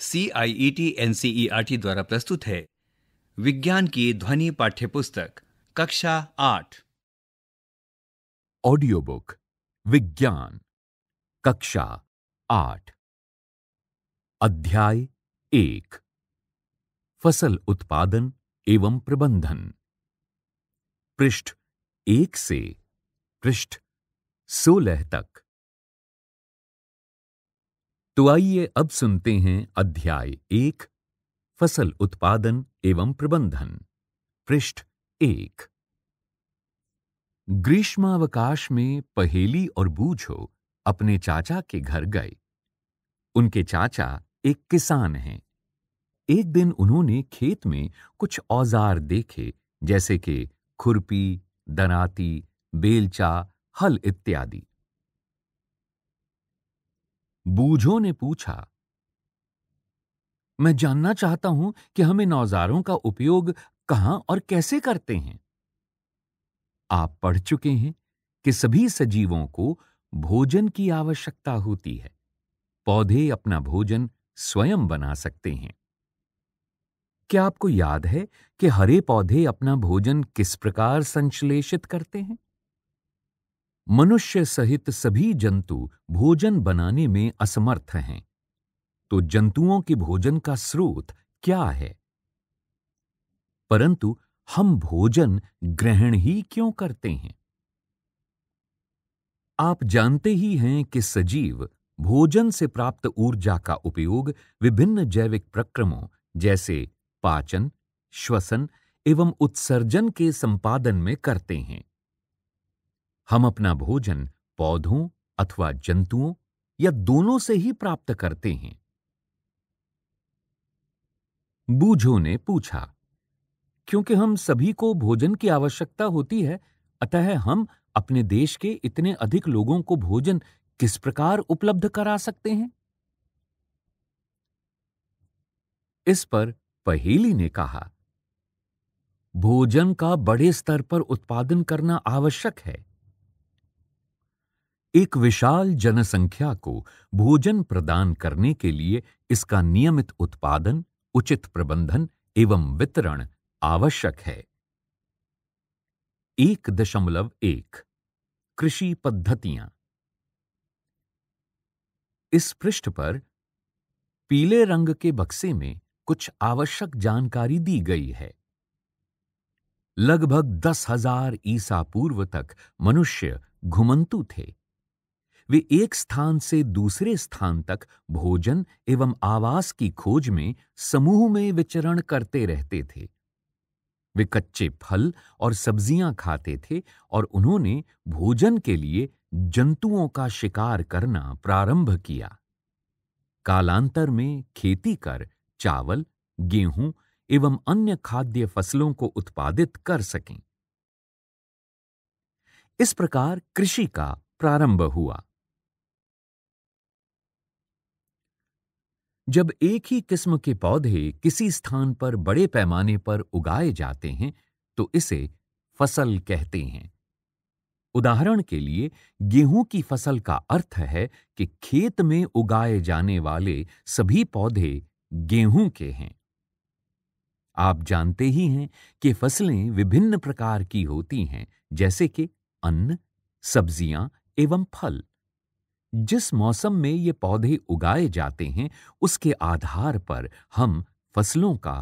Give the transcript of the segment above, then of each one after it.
C I E T N C E R T द्वारा प्रस्तुत है विज्ञान की ध्वनि पाठ्य पुस्तक कक्षा आठ ऑडियो बुक विज्ञान कक्षा आठ अध्याय एक फसल उत्पादन एवं प्रबंधन पृष्ठ एक से पृष्ठ सोलह तक तो आइए अब सुनते हैं अध्याय एक फसल उत्पादन एवं प्रबंधन पृष्ठ एक ग्रीष्मावकाश में पहेली और बूझो अपने चाचा के घर गए उनके चाचा एक किसान हैं एक दिन उन्होंने खेत में कुछ औजार देखे जैसे कि खुरपी दराती बेलचा हल इत्यादि बूझो ने पूछा मैं जानना चाहता हूं कि हम इन औजारों का उपयोग कहां और कैसे करते हैं आप पढ़ चुके हैं कि सभी सजीवों को भोजन की आवश्यकता होती है पौधे अपना भोजन स्वयं बना सकते हैं क्या आपको याद है कि हरे पौधे अपना भोजन किस प्रकार संश्लेषित करते हैं मनुष्य सहित सभी जंतु भोजन बनाने में असमर्थ हैं तो जंतुओं के भोजन का स्रोत क्या है परंतु हम भोजन ग्रहण ही क्यों करते हैं आप जानते ही हैं कि सजीव भोजन से प्राप्त ऊर्जा का उपयोग विभिन्न जैविक प्रक्रमों जैसे पाचन श्वसन एवं उत्सर्जन के संपादन में करते हैं हम अपना भोजन पौधों अथवा जंतुओं या दोनों से ही प्राप्त करते हैं बूझो ने पूछा क्योंकि हम सभी को भोजन की आवश्यकता होती है अतः हम अपने देश के इतने अधिक लोगों को भोजन किस प्रकार उपलब्ध करा सकते हैं इस पर पहेली ने कहा भोजन का बड़े स्तर पर उत्पादन करना आवश्यक है एक विशाल जनसंख्या को भोजन प्रदान करने के लिए इसका नियमित उत्पादन उचित प्रबंधन एवं वितरण आवश्यक है एक दशमलव एक कृषि पद्धतियां इस पृष्ठ पर पीले रंग के बक्से में कुछ आवश्यक जानकारी दी गई है लगभग दस हजार ईसा पूर्व तक मनुष्य घुमंतु थे वे एक स्थान से दूसरे स्थान तक भोजन एवं आवास की खोज में समूह में विचरण करते रहते थे वे कच्चे फल और सब्जियां खाते थे और उन्होंने भोजन के लिए जंतुओं का शिकार करना प्रारंभ किया कालांतर में खेती कर चावल गेहूं एवं अन्य खाद्य फसलों को उत्पादित कर सकें इस प्रकार कृषि का प्रारंभ हुआ जब एक ही किस्म के पौधे किसी स्थान पर बड़े पैमाने पर उगाए जाते हैं तो इसे फसल कहते हैं उदाहरण के लिए गेहूं की फसल का अर्थ है कि खेत में उगाए जाने वाले सभी पौधे गेहूं के हैं आप जानते ही हैं कि फसलें विभिन्न प्रकार की होती हैं जैसे कि अन्न सब्जियां एवं फल जिस मौसम में ये पौधे उगाए जाते हैं उसके आधार पर हम फसलों का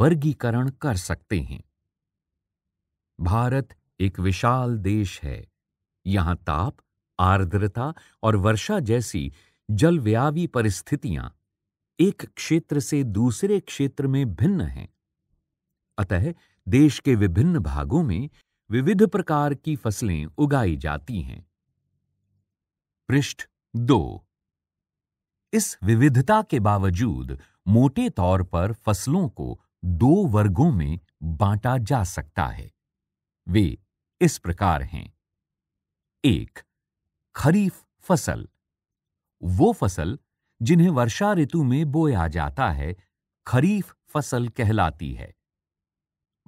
वर्गीकरण कर सकते हैं भारत एक विशाल देश है यहां ताप आर्द्रता और वर्षा जैसी जलव्यावी परिस्थितियां एक क्षेत्र से दूसरे क्षेत्र में भिन्न हैं अतः देश के विभिन्न भागों में विविध प्रकार की फसलें उगाई जाती हैं पृष्ठ दो इस विविधता के बावजूद मोटे तौर पर फसलों को दो वर्गों में बांटा जा सकता है वे इस प्रकार हैं एक खरीफ फसल वो फसल जिन्हें वर्षा ऋतु में बोया जाता है खरीफ फसल कहलाती है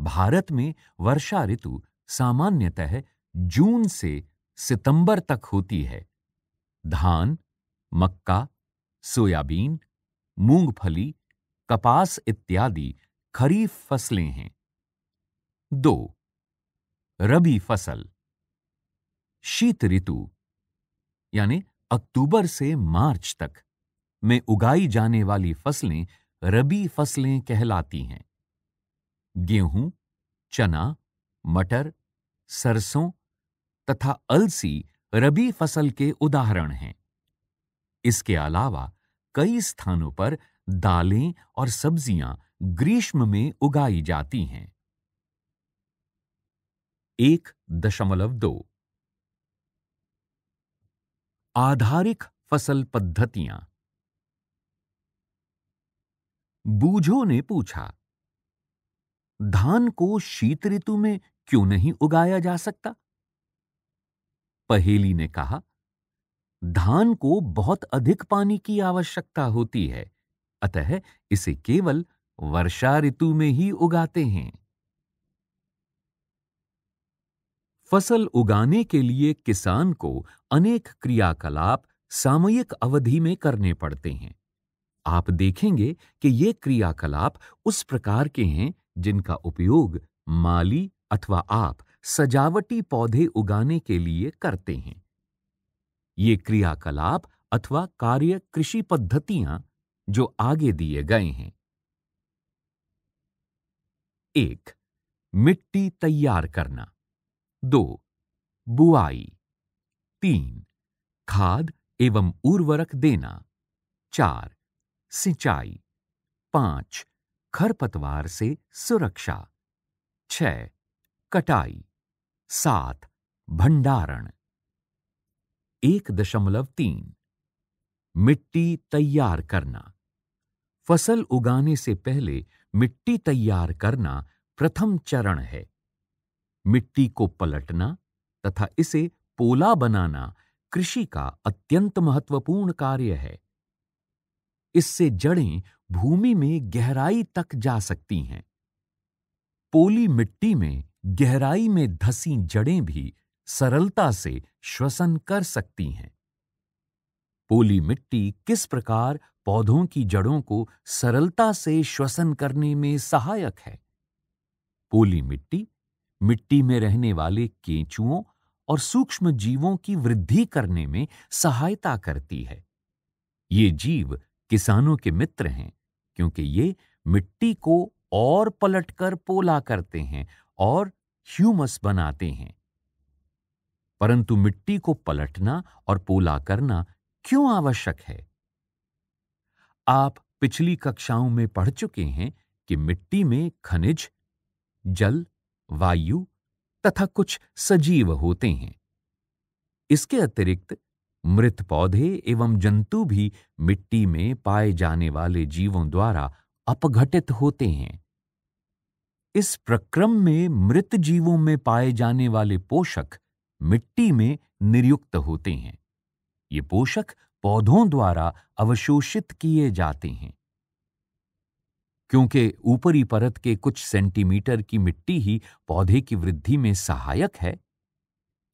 भारत में वर्षा ऋतु सामान्यतः जून से सितंबर तक होती है धान मक्का सोयाबीन मूंगफली कपास इत्यादि खरीफ फसलें हैं दो रबी फसल शीत ऋतु यानी अक्टूबर से मार्च तक में उगाई जाने वाली फसलें रबी फसलें कहलाती हैं गेहूं चना मटर सरसों तथा अलसी रबी फसल के उदाहरण हैं इसके अलावा कई स्थानों पर दालें और सब्जियां ग्रीष्म में उगाई जाती हैं एक दशमलव दो आधारिक फसल पद्धतियां बूझो ने पूछा धान को शीत ऋतु में क्यों नहीं उगाया जा सकता पहेली ने कहा धान को बहुत अधिक पानी की आवश्यकता होती है अतः इसे केवल वर्षा ऋतु में ही उगाते हैं फसल उगाने के लिए किसान को अनेक क्रियाकलाप सामयिक अवधि में करने पड़ते हैं आप देखेंगे कि ये क्रियाकलाप उस प्रकार के हैं जिनका उपयोग माली अथवा आप सजावटी पौधे उगाने के लिए करते हैं ये क्रियाकलाप अथवा कार्य कृषि पद्धतियां जो आगे दिए गए हैं एक मिट्टी तैयार करना दो बुआई तीन खाद एवं उर्वरक देना चार सिंचाई पांच खरपतवार से सुरक्षा छह कटाई सात भंडारण एक दशमलव तीन मिट्टी तैयार करना फसल उगाने से पहले मिट्टी तैयार करना प्रथम चरण है मिट्टी को पलटना तथा इसे पोला बनाना कृषि का अत्यंत महत्वपूर्ण कार्य है इससे जड़ें भूमि में गहराई तक जा सकती हैं पोली मिट्टी में गहराई में धसी जड़ें भी सरलता से श्वसन कर सकती हैं पोली मिट्टी किस प्रकार पौधों की जड़ों को सरलता से श्वसन करने में सहायक है पोली मिट्टी मिट्टी में रहने वाले केंचुओं और सूक्ष्म जीवों की वृद्धि करने में सहायता करती है ये जीव किसानों के मित्र हैं क्योंकि ये मिट्टी को और पलटकर पोला करते हैं और ह्यूमस बनाते हैं परंतु मिट्टी को पलटना और पोला करना क्यों आवश्यक है आप पिछली कक्षाओं में पढ़ चुके हैं कि मिट्टी में खनिज जल वायु तथा कुछ सजीव होते हैं इसके अतिरिक्त मृत पौधे एवं जंतु भी मिट्टी में पाए जाने वाले जीवों द्वारा अपघटित होते हैं इस प्रक्रम में मृत जीवों में पाए जाने वाले पोषक मिट्टी में निर्युक्त होते हैं ये पोषक पौधों द्वारा अवशोषित किए जाते हैं क्योंकि ऊपरी परत के कुछ सेंटीमीटर की मिट्टी ही पौधे की वृद्धि में सहायक है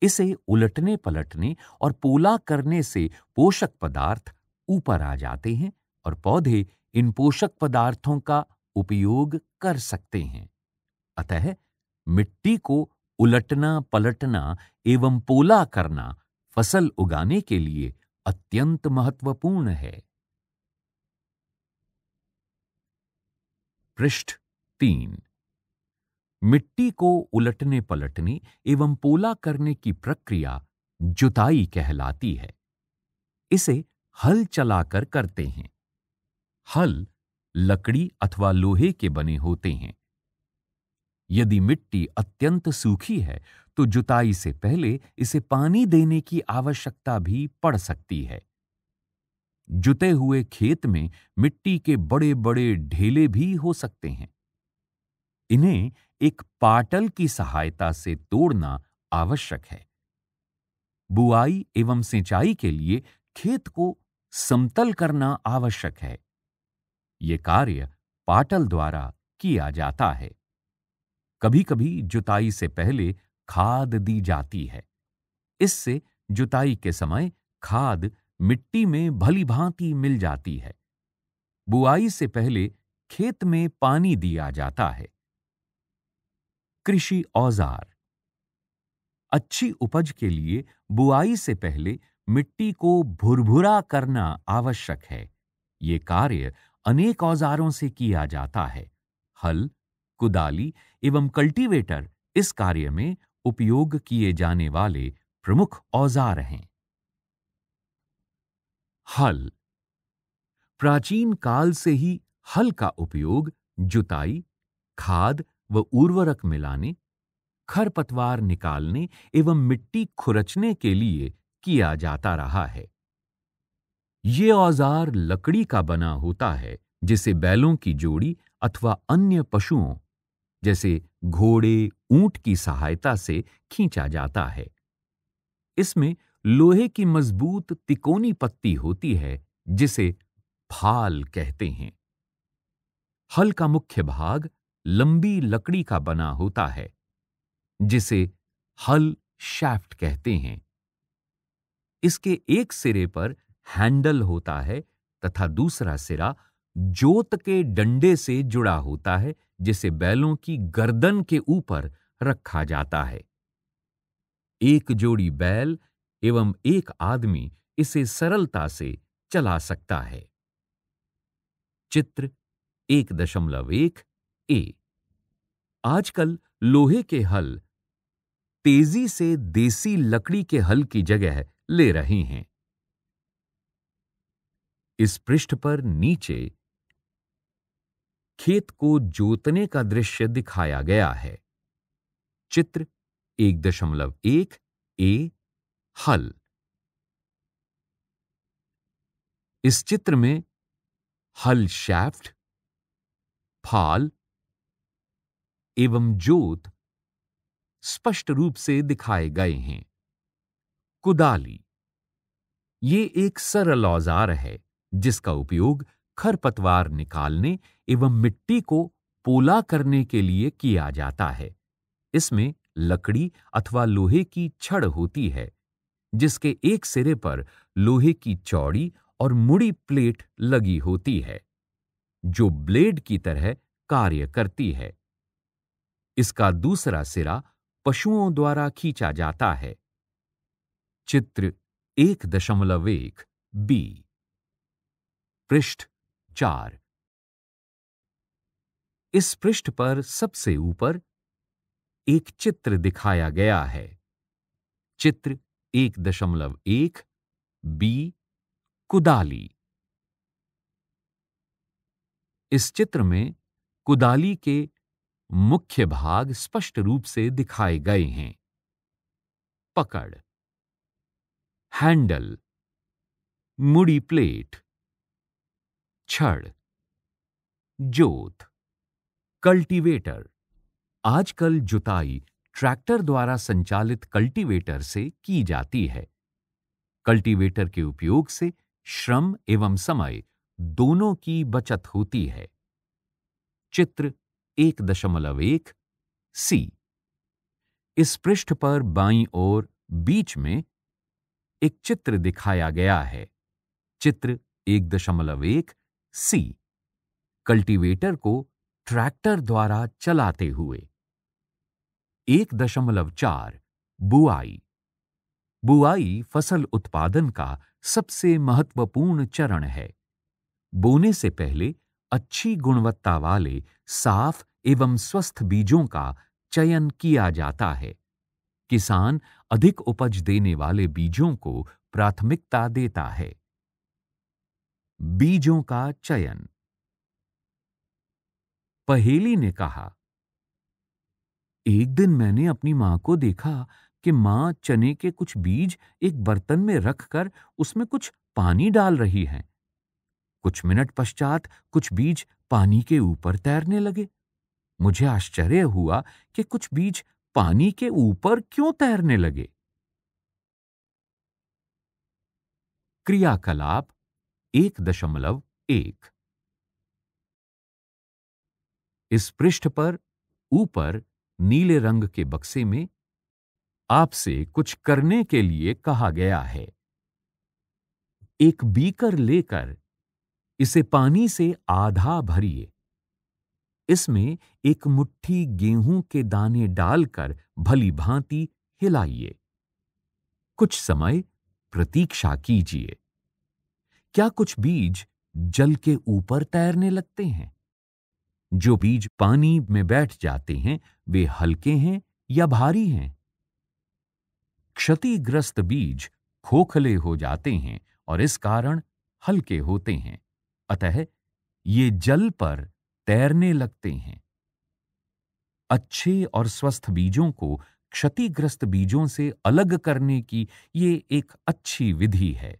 इसे उलटने पलटने और पोला करने से पोषक पदार्थ ऊपर आ जाते हैं और पौधे इन पोषक पदार्थों का उपयोग कर सकते हैं अतः मिट्टी को उलटना पलटना एवं पोला करना फसल उगाने के लिए अत्यंत महत्वपूर्ण है पृष्ठ तीन मिट्टी को उलटने पलटने एवं पोला करने की प्रक्रिया जुताई कहलाती है इसे हल चलाकर करते हैं हल लकड़ी अथवा लोहे के बने होते हैं यदि मिट्टी अत्यंत सूखी है तो जुताई से पहले इसे पानी देने की आवश्यकता भी पड़ सकती है जुते हुए खेत में मिट्टी के बड़े बड़े ढेले भी हो सकते हैं इन्हें एक पाटल की सहायता से तोड़ना आवश्यक है बुआई एवं सिंचाई के लिए खेत को समतल करना आवश्यक है ये कार्य पाटल द्वारा किया जाता है कभी कभी जुताई से पहले खाद दी जाती है इससे जुताई के समय खाद मिट्टी में भली भांति मिल जाती है बुआई से पहले खेत में पानी दिया जाता है कृषि औजार अच्छी उपज के लिए बुआई से पहले मिट्टी को भुरभुरा करना आवश्यक है ये कार्य अनेक औजारों से किया जाता है हल कुदाली एवं कल्टीवेटर इस कार्य में उपयोग किए जाने वाले प्रमुख औजार हैं हल प्राचीन काल से ही हल का उपयोग जुताई खाद व उर्वरक मिलाने खरपतवार निकालने एवं मिट्टी खुरचने के लिए किया जाता रहा है ये औजार लकड़ी का बना होता है जिसे बैलों की जोड़ी अथवा अन्य पशुओं जैसे घोड़े ऊंट की सहायता से खींचा जाता है इसमें लोहे की मजबूत तिकोनी पत्ती होती है जिसे फाल कहते हैं हल का मुख्य भाग लंबी लकड़ी का बना होता है जिसे हल शैफ्ट कहते हैं इसके एक सिरे पर हैंडल होता है तथा दूसरा सिरा जोत के डंडे से जुड़ा होता है जिसे बैलों की गर्दन के ऊपर रखा जाता है एक जोड़ी बैल एवं एक आदमी इसे सरलता से चला सकता है चित्र एक दशमलव एक ए आजकल लोहे के हल तेजी से देसी लकड़ी के हल की जगह ले रहे हैं इस पृष्ठ पर नीचे खेत को जोतने का दृश्य दिखाया गया है चित्र एक दशमलव एक ए हल इस चित्र में हल शैफ्ट फाल एवं जोत स्पष्ट रूप से दिखाए गए हैं कुदाली ये एक सरल औजार है जिसका उपयोग खरपतवार निकालने एवं मिट्टी को पोला करने के लिए किया जाता है इसमें लकड़ी अथवा लोहे की छड़ होती है जिसके एक सिरे पर लोहे की चौड़ी और मुड़ी प्लेट लगी होती है जो ब्लेड की तरह कार्य करती है इसका दूसरा सिरा पशुओं द्वारा खींचा जाता है चित्र एक दशमलव एक बी पृष्ठ चार इस पृष्ठ पर सबसे ऊपर एक चित्र दिखाया गया है चित्र एक दशमलव एक बी कुदाली इस चित्र में कुदाली के मुख्य भाग स्पष्ट रूप से दिखाए गए हैं पकड़ हैंडल मुड़ी प्लेट छड़ जोत कल्टीवेटर आजकल जुताई ट्रैक्टर द्वारा संचालित कल्टीवेटर से की जाती है कल्टीवेटर के उपयोग से श्रम एवं समय दोनों की बचत होती है चित्र एक दशमलव एक सी इस पृष्ठ पर बाईं ओर बीच में एक चित्र दिखाया गया है चित्र एक दशमलव एक सी कल्टीवेटर को ट्रैक्टर द्वारा चलाते हुए एक दशमलव चार बुआई बुआई फसल उत्पादन का सबसे महत्वपूर्ण चरण है बोने से पहले अच्छी गुणवत्ता वाले साफ एवं स्वस्थ बीजों का चयन किया जाता है किसान अधिक उपज देने वाले बीजों को प्राथमिकता देता है बीजों का चयन पहेली ने कहा एक दिन मैंने अपनी मां को देखा कि मां चने के कुछ बीज एक बर्तन में रखकर उसमें कुछ पानी डाल रही है कुछ मिनट पश्चात कुछ बीज पानी के ऊपर तैरने लगे मुझे आश्चर्य हुआ कि कुछ बीज पानी के ऊपर क्यों तैरने लगे क्रियाकलाप एक दशमलव एक इस पृष्ठ पर ऊपर नीले रंग के बक्से में आपसे कुछ करने के लिए कहा गया है एक बीकर लेकर इसे पानी से आधा भरिए इसमें एक मुट्ठी गेहूं के दाने डालकर भली भांति हिलाइए कुछ समय प्रतीक्षा कीजिए क्या कुछ बीज जल के ऊपर तैरने लगते हैं जो बीज पानी में बैठ जाते हैं वे हल्के हैं या भारी हैं क्षतिग्रस्त बीज खोखले हो जाते हैं और इस कारण हल्के होते हैं अतः ये जल पर तैरने लगते हैं अच्छे और स्वस्थ बीजों को क्षतिग्रस्त बीजों से अलग करने की ये एक अच्छी विधि है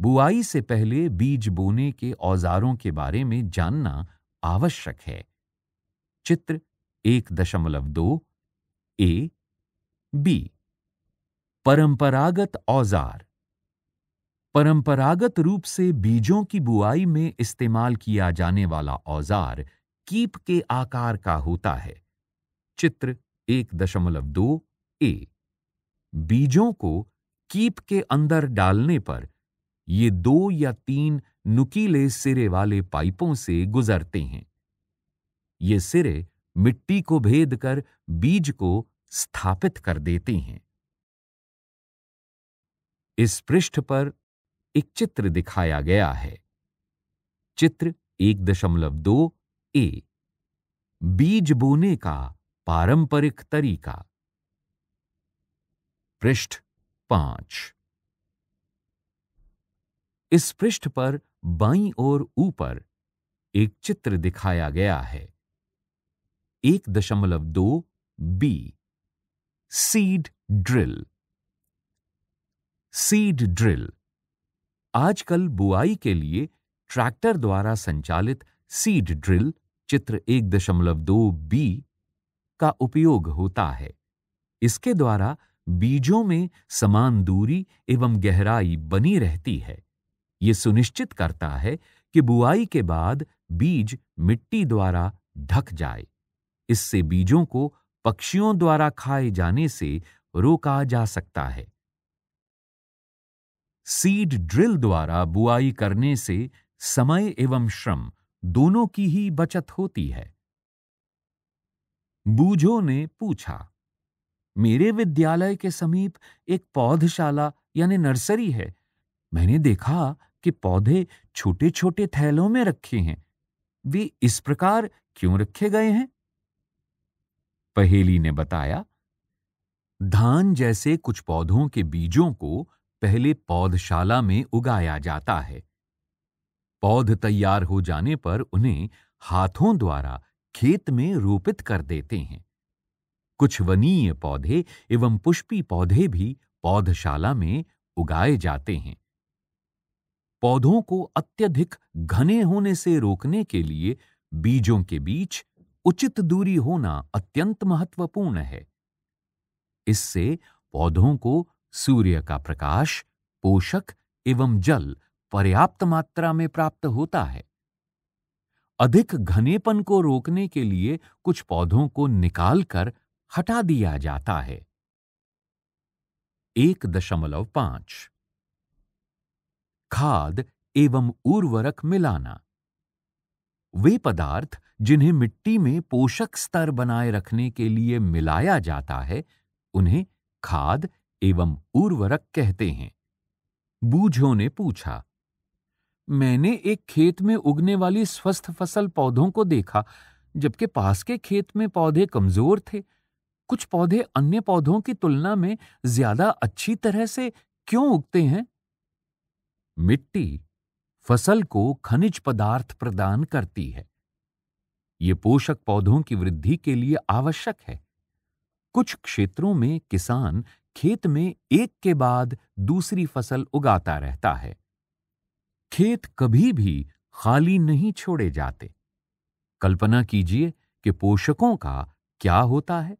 बुआई से पहले बीज बोने के औजारों के बारे में जानना आवश्यक है चित्र एक दशमलव दो ए बी परंपरागत औजार परंपरागत रूप से बीजों की बुआई में इस्तेमाल किया जाने वाला औजार कीप के आकार का होता है चित्र एक दशमलव दो ए बीजों को कीप के अंदर डालने पर ये दो या तीन नुकीले सिरे वाले पाइपों से गुजरते हैं ये सिरे मिट्टी को भेद कर बीज को स्थापित कर देते हैं इस पृष्ठ पर एक चित्र दिखाया गया है चित्र एक दशमलव दो ए बीज बोने का पारंपरिक तरीका पृष्ठ पांच इस पृष्ठ पर बाईं ओर ऊपर एक चित्र दिखाया गया है एक दशमलव दो B seed drill seed drill आजकल बुआई के लिए ट्रैक्टर द्वारा संचालित सीड ड्रिल चित्र एक दशमलव दो बी का उपयोग होता है इसके द्वारा बीजों में समान दूरी एवं गहराई बनी रहती है ये सुनिश्चित करता है कि बुआई के बाद बीज मिट्टी द्वारा ढक जाए इससे बीजों को पक्षियों द्वारा खाए जाने से रोका जा सकता है सीड ड्रिल द्वारा बुआई करने से समय एवं श्रम दोनों की ही बचत होती है बूझो ने पूछा मेरे विद्यालय के समीप एक पौधशाला यानी नर्सरी है मैंने देखा के पौधे छोटे छोटे थैलों में रखे हैं वे इस प्रकार क्यों रखे गए हैं पहेली ने बताया धान जैसे कुछ पौधों के बीजों को पहले पौधशाला में उगाया जाता है पौध तैयार हो जाने पर उन्हें हाथों द्वारा खेत में रोपित कर देते हैं कुछ वनीय पौधे एवं पुष्पी पौधे भी पौधशाला में उगाए जाते हैं पौधों को अत्यधिक घने होने से रोकने के लिए बीजों के बीच उचित दूरी होना अत्यंत महत्वपूर्ण है इससे पौधों को सूर्य का प्रकाश पोषक एवं जल पर्याप्त मात्रा में प्राप्त होता है अधिक घनेपन को रोकने के लिए कुछ पौधों को निकालकर हटा दिया जाता है एक दशमलव पांच खाद एवं उर्वरक मिलाना वे पदार्थ जिन्हें मिट्टी में पोषक स्तर बनाए रखने के लिए मिलाया जाता है उन्हें खाद एवं उर्वरक कहते हैं बूझो ने पूछा मैंने एक खेत में उगने वाली स्वस्थ फसल पौधों को देखा जबकि पास के खेत में पौधे कमजोर थे कुछ पौधे अन्य पौधों की तुलना में ज्यादा अच्छी तरह से क्यों उगते हैं मिट्टी फसल को खनिज पदार्थ प्रदान करती है ये पोषक पौधों की वृद्धि के लिए आवश्यक है कुछ क्षेत्रों में किसान खेत में एक के बाद दूसरी फसल उगाता रहता है खेत कभी भी खाली नहीं छोड़े जाते कल्पना कीजिए कि पोषकों का क्या होता है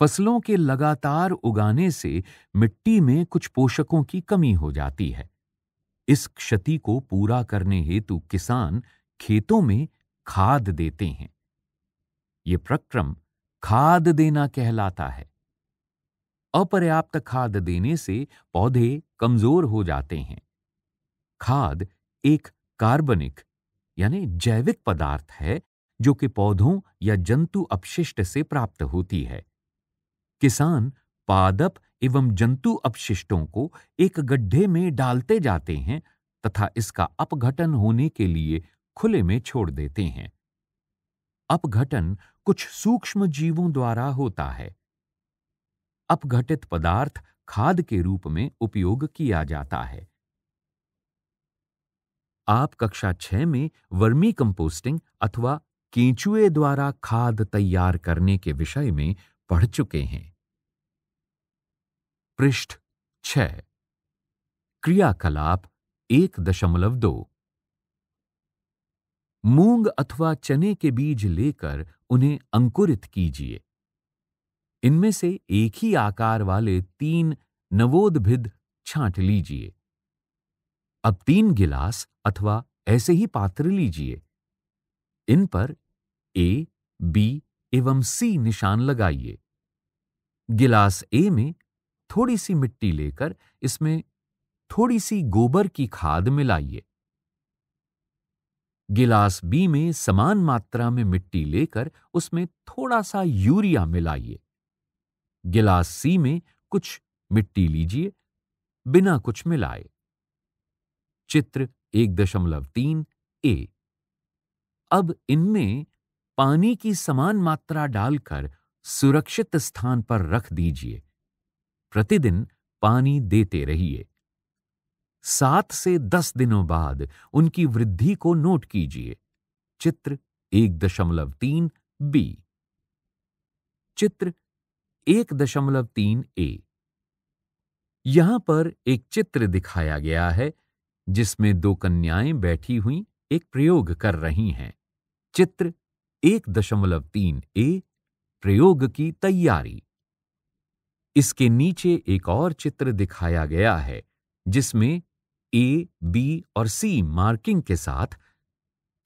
फसलों के लगातार उगाने से मिट्टी में कुछ पोषकों की कमी हो जाती है इस क्षति को पूरा करने हेतु किसान खेतों में खाद देते हैं ये प्रक्रम खाद देना कहलाता है अपर्याप्त खाद देने से पौधे कमजोर हो जाते हैं खाद एक कार्बनिक यानी जैविक पदार्थ है जो कि पौधों या जंतु अपशिष्ट से प्राप्त होती है किसान पादप एवं जंतु अपशिष्टों को एक गड्ढे में डालते जाते हैं तथा इसका अपघटन होने के लिए खुले में छोड़ देते हैं अपघटन कुछ सूक्ष्म जीवों द्वारा होता है अपघटित पदार्थ खाद के रूप में उपयोग किया जाता है आप कक्षा छह में वर्मी कंपोस्टिंग अथवा केंचुए द्वारा खाद तैयार करने के विषय में पढ़ चुके हैं पृष्ठ छ क्रियाकलाप एक दशमलव दो मूंग अथवा चने के बीज लेकर उन्हें अंकुरित कीजिए इनमें से एक ही आकार वाले तीन नवोदभिद छांट लीजिए अब तीन गिलास अथवा ऐसे ही पात्र लीजिए इन पर ए बी एवं सी निशान लगाइए गिलास ए में थोड़ी सी मिट्टी लेकर इसमें थोड़ी सी गोबर की खाद मिलाइए गिलास बी में समान मात्रा में मिट्टी लेकर उसमें थोड़ा सा यूरिया मिलाइए गिलास सी में कुछ मिट्टी लीजिए बिना कुछ मिलाए चित्र एक दशमलव तीन ए अब इनमें पानी की समान मात्रा डालकर सुरक्षित स्थान पर रख दीजिए प्रतिदिन पानी देते रहिए सात से दस दिनों बाद उनकी वृद्धि को नोट कीजिए चित्र एक दशमलव तीन बी चित्र एक दशमलव तीन ए यहां पर एक चित्र दिखाया गया है जिसमें दो कन्याएं बैठी हुई एक प्रयोग कर रही हैं चित्र एक दशमलव तीन ए प्रयोग की तैयारी इसके नीचे एक और चित्र दिखाया गया है जिसमें ए बी और सी मार्किंग के साथ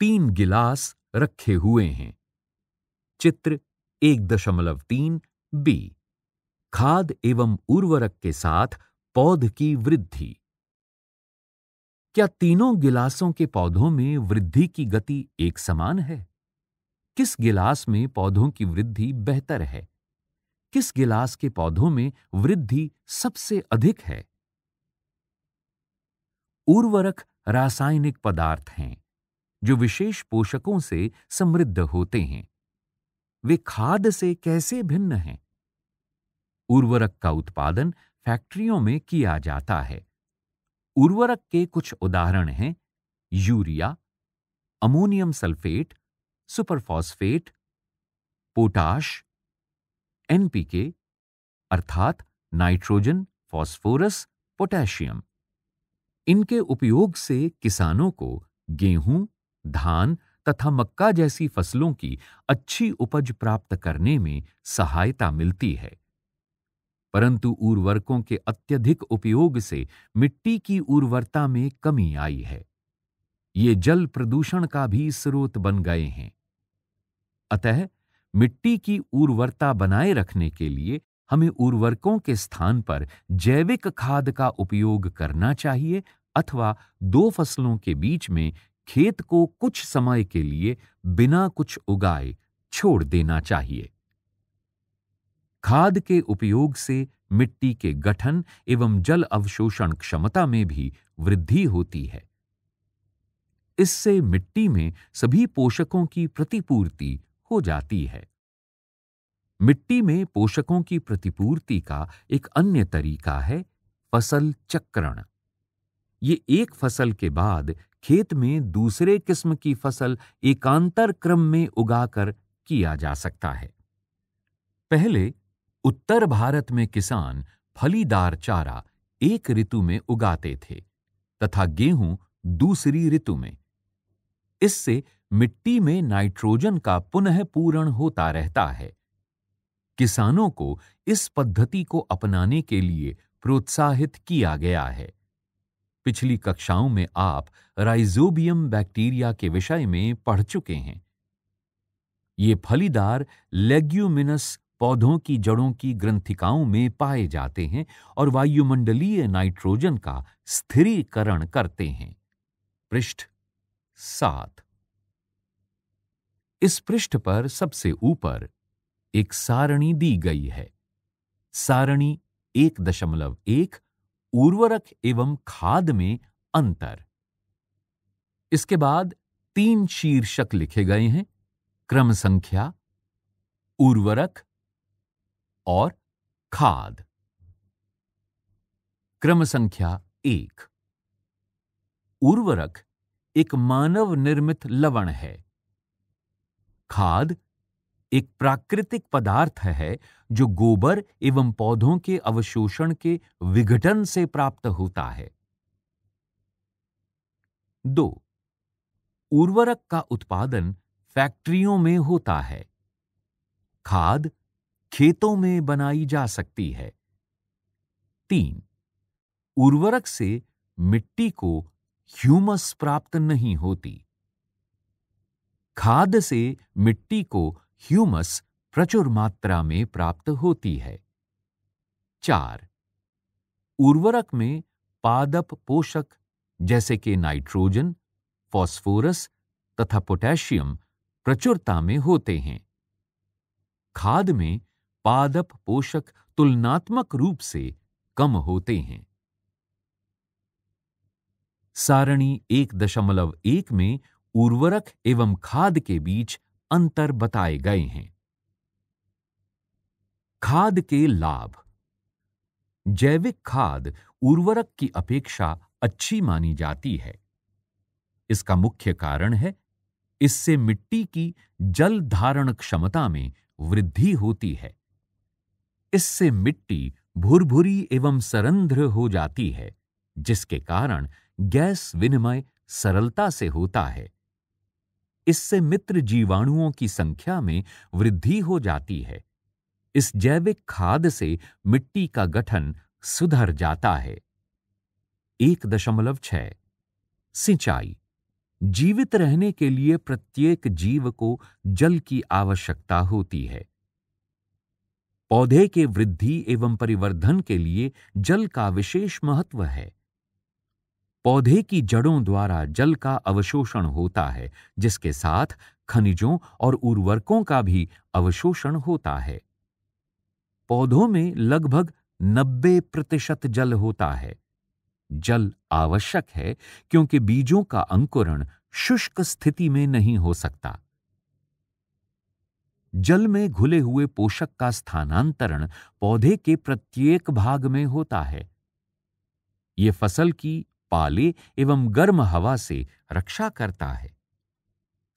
तीन गिलास रखे हुए हैं चित्र एक दशमलव तीन बी खाद एवं उर्वरक के साथ पौध की वृद्धि क्या तीनों गिलासों के पौधों में वृद्धि की गति एक समान है किस गिलास में पौधों की वृद्धि बेहतर है किस गिलास के पौधों में वृद्धि सबसे अधिक है उर्वरक रासायनिक पदार्थ हैं जो विशेष पोषकों से समृद्ध होते हैं वे खाद से कैसे भिन्न हैं उर्वरक का उत्पादन फैक्ट्रियों में किया जाता है उर्वरक के कुछ उदाहरण हैं urea ammonium sulphate superphosphate potash NPK अर्थात नाइट्रोजन फॉस्फोरस पोटेशियम इनके उपयोग से किसानों को गेहूं धान तथा मक्का जैसी फसलों की अच्छी उपज प्राप्त करने में सहायता मिलती है परंतु उर्वरकों के अत्यधिक उपयोग से मिट्टी की उर्वरता में कमी आई है ये जल प्रदूषण का भी स्रोत बन गए हैं अतः मिट्टी की उर्वरता बनाए रखने के लिए हमें उर्वरकों के स्थान पर जैविक खाद का उपयोग करना चाहिए अथवा दो फसलों के बीच में खेत को कुछ समय के लिए बिना कुछ उगाए छोड़ देना चाहिए खाद के उपयोग से मिट्टी के गठन एवं जल अवशोषण क्षमता में भी वृद्धि होती है इससे मिट्टी में सभी पोषकों की प्रतिपूर्ति हो जाती है मिट्टी में पोषकों की प्रतिपूर्ति का एक अन्य तरीका है फसल चक्रण ये एक फसल के बाद खेत में दूसरे किस्म की फसल एकांतर क्रम में उगाकर किया जा सकता है पहले उत्तर भारत में किसान फलीदार चारा एक ऋतु में उगाते थे तथा गेहूं दूसरी ऋतु में इससे मिट्टी में नाइट्रोजन का पुनः पूरण होता रहता है किसानों को इस पद्धति को अपनाने के लिए प्रोत्साहित किया गया है पिछली कक्षाओं में आप राइजोबियम बैक्टीरिया के विषय में पढ़ चुके हैं ये फलीदार लेग्यूमिनस पौधों की जड़ों की ग्रंथिकाओं में पाए जाते हैं और वायुमंडलीय नाइट्रोजन का स्थिरीकरण करते हैं पृष्ठ सात इस पृष्ठ पर सबसे ऊपर एक सारणी दी गई है सारणी एक दशमलव एक उर्वरक एवं खाद में अंतर इसके बाद तीन शीर्षक लिखे गए हैं क्रम संख्या उर्वरक और खाद क्रम संख्या एक उर्वरक एक मानव निर्मित लवण है खाद एक प्राकृतिक पदार्थ है जो गोबर एवं पौधों के अवशोषण के विघटन से प्राप्त होता है दो उर्वरक का उत्पादन फैक्ट्रियों में होता है खाद खेतों में बनाई जा सकती है तीन उर्वरक से मिट्टी को ह्यूमस प्राप्त नहीं होती खाद से मिट्टी को ह्यूमस प्रचुर मात्रा में प्राप्त होती है चार उर्वरक में पादप पोषक जैसे कि नाइट्रोजन फॉस्फोरस तथा पोटेशियम प्रचुरता में होते हैं खाद में पादप पोषक तुलनात्मक रूप से कम होते हैं सारणी एक दशमलव एक में उर्वरक एवं खाद के बीच अंतर बताए गए हैं खाद के लाभ जैविक खाद उर्वरक की अपेक्षा अच्छी मानी जाती है इसका मुख्य कारण है इससे मिट्टी की जल धारण क्षमता में वृद्धि होती है इससे मिट्टी भुरभुरी एवं सरंध्र हो जाती है जिसके कारण गैस विनिमय सरलता से होता है इससे मित्र जीवाणुओं की संख्या में वृद्धि हो जाती है इस जैविक खाद से मिट्टी का गठन सुधर जाता है एक दशमलव छह सिंचाई जीवित रहने के लिए प्रत्येक जीव को जल की आवश्यकता होती है पौधे के वृद्धि एवं परिवर्धन के लिए जल का विशेष महत्व है पौधे की जड़ों द्वारा जल का अवशोषण होता है जिसके साथ खनिजों और उर्वरकों का भी अवशोषण होता है पौधों में लगभग 90 प्रतिशत जल होता है जल आवश्यक है क्योंकि बीजों का अंकुरण शुष्क स्थिति में नहीं हो सकता जल में घुले हुए पोषक का स्थानांतरण पौधे के प्रत्येक भाग में होता है ये फसल की पाले एवं गर्म हवा से रक्षा करता है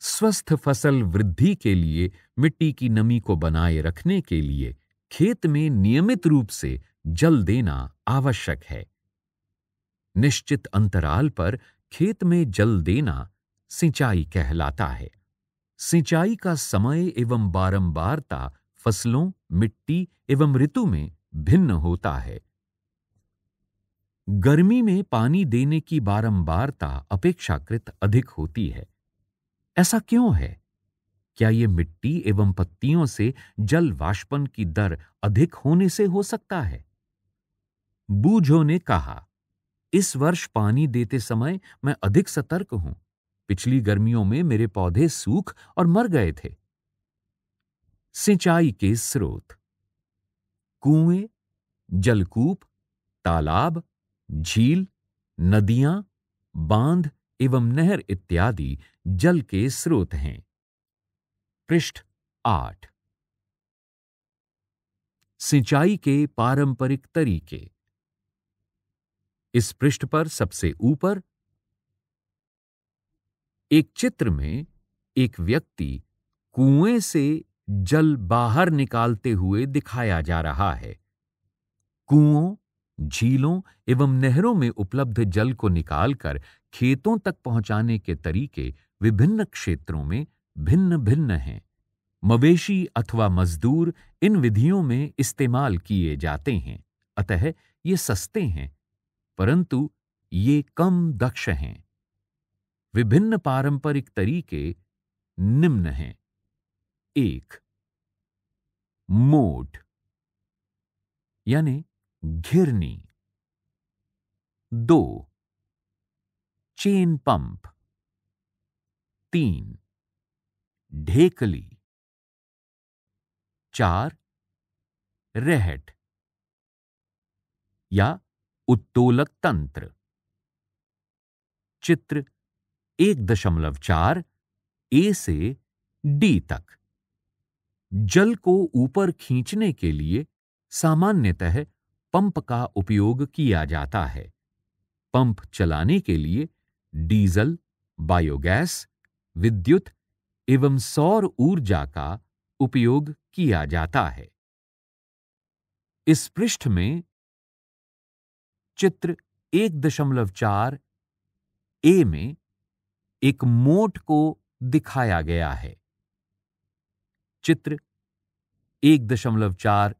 स्वस्थ फसल वृद्धि के लिए मिट्टी की नमी को बनाए रखने के लिए खेत में नियमित रूप से जल देना आवश्यक है निश्चित अंतराल पर खेत में जल देना सिंचाई कहलाता है सिंचाई का समय एवं बारंबारता फसलों मिट्टी एवं ऋतु में भिन्न होता है गर्मी में पानी देने की बारंबारता अपेक्षाकृत अधिक होती है ऐसा क्यों है क्या ये मिट्टी एवं पत्तियों से जल वाष्पन की दर अधिक होने से हो सकता है बूझो ने कहा इस वर्ष पानी देते समय मैं अधिक सतर्क हूं पिछली गर्मियों में मेरे पौधे सूख और मर गए थे सिंचाई के स्रोत कुएं जलकूप तालाब झील नदियां बांध एवं नहर इत्यादि जल के स्रोत हैं पृष्ठ आठ सिंचाई के पारंपरिक तरीके इस पृष्ठ पर सबसे ऊपर एक चित्र में एक व्यक्ति कुएं से जल बाहर निकालते हुए दिखाया जा रहा है कुओं झीलों एवं नहरों में उपलब्ध जल को निकालकर खेतों तक पहुंचाने के तरीके विभिन्न क्षेत्रों में भिन्न भिन्न हैं मवेशी अथवा मजदूर इन विधियों में इस्तेमाल किए जाते हैं अतः ये सस्ते हैं परंतु ये कम दक्ष हैं विभिन्न पारंपरिक तरीके निम्न हैं एक मोट यानी घिरनी दो चेन पंप तीन ढेकली चार रहट या उत्तोलक तंत्र चित्र एक दशमलव चार ए से डी तक जल को ऊपर खींचने के लिए सामान्यतः पंप का उपयोग किया जाता है पंप चलाने के लिए डीजल बायोगैस विद्युत एवं सौर ऊर्जा का उपयोग किया जाता है इस पृष्ठ में चित्र एक दशमलव चार ए में एक मोट को दिखाया गया है चित्र एक दशमलव चार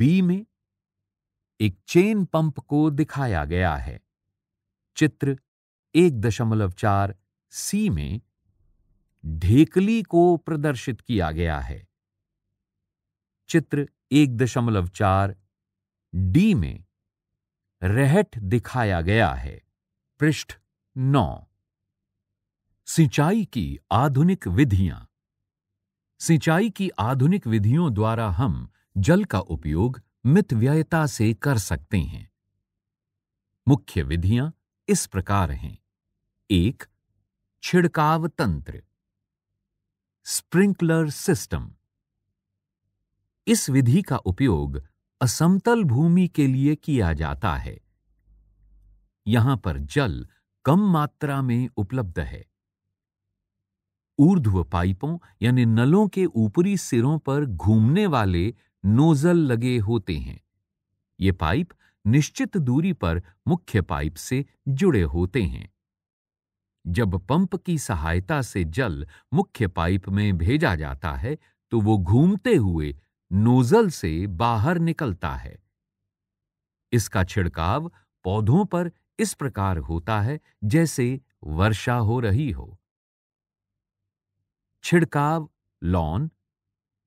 बी में एक चेन पंप को दिखाया गया है चित्र एक दशमलव चार सी में ढेकली को प्रदर्शित किया गया है चित्र एक दशमलव चार डी में रहट दिखाया गया है पृष्ठ नौ सिंचाई की आधुनिक विधियां सिंचाई की आधुनिक विधियों द्वारा हम जल का उपयोग मित व्ययता से कर सकते हैं मुख्य विधियां इस प्रकार हैं एक छिड़काव तंत्र स्प्रिंकलर सिस्टम इस विधि का उपयोग असमतल भूमि के लिए किया जाता है यहां पर जल कम मात्रा में उपलब्ध है ऊर्ध्व पाइपों यानी नलों के ऊपरी सिरों पर घूमने वाले नोजल लगे होते हैं ये पाइप निश्चित दूरी पर मुख्य पाइप से जुड़े होते हैं जब पंप की सहायता से जल मुख्य पाइप में भेजा जाता है तो वो घूमते हुए नोजल से बाहर निकलता है इसका छिड़काव पौधों पर इस प्रकार होता है जैसे वर्षा हो रही हो छिड़काव लॉन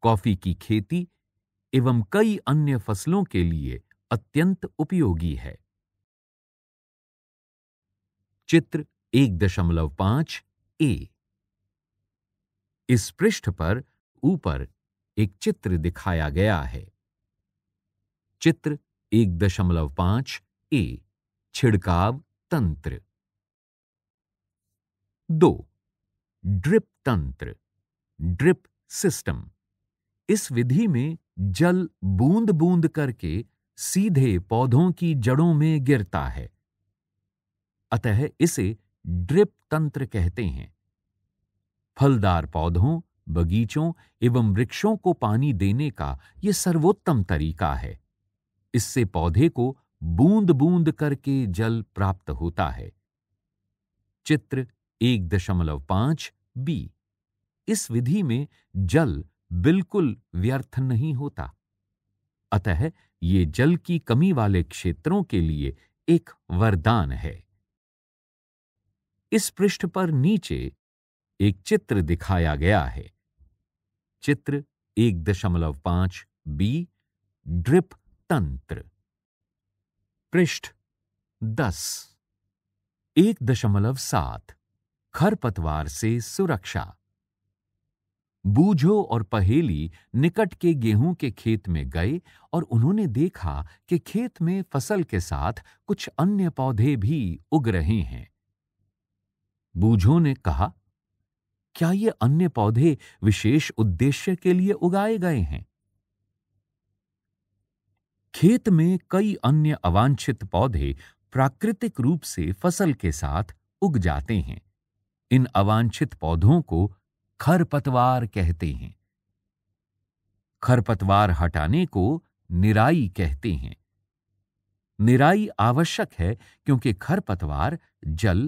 कॉफी की खेती एवं कई अन्य फसलों के लिए अत्यंत उपयोगी है चित्र एक दशमलव पांच ए इस पृष्ठ पर ऊपर एक चित्र दिखाया गया है चित्र एक दशमलव पांच ए छिड़काव तंत्र दो ड्रिप तंत्र ड्रिप सिस्टम इस विधि में जल बूंद बूंद करके सीधे पौधों की जड़ों में गिरता है अतः इसे ड्रिप तंत्र कहते हैं फलदार पौधों बगीचों एवं वृक्षों को पानी देने का यह सर्वोत्तम तरीका है इससे पौधे को बूंद बूंद करके जल प्राप्त होता है चित्र एक दशमलव पांच बी इस विधि में जल बिल्कुल व्यर्थ नहीं होता अतः ये जल की कमी वाले क्षेत्रों के लिए एक वरदान है इस पृष्ठ पर नीचे एक चित्र दिखाया गया है चित्र एक दशमलव पांच बी ड्रिप तंत्र पृष्ठ दस एक दशमलव सात खरपतवार से सुरक्षा बूझो और पहेली निकट के गेहूं के खेत में गए और उन्होंने देखा कि खेत में फसल के साथ कुछ अन्य पौधे भी उग रहे हैं बूझो ने कहा क्या ये अन्य पौधे विशेष उद्देश्य के लिए उगाए गए हैं खेत में कई अन्य अवांछित पौधे प्राकृतिक रूप से फसल के साथ उग जाते हैं इन अवांछित पौधों को खरपतवार कहते हैं खरपतवार हटाने को निराई कहते हैं निराई आवश्यक है क्योंकि खरपतवार जल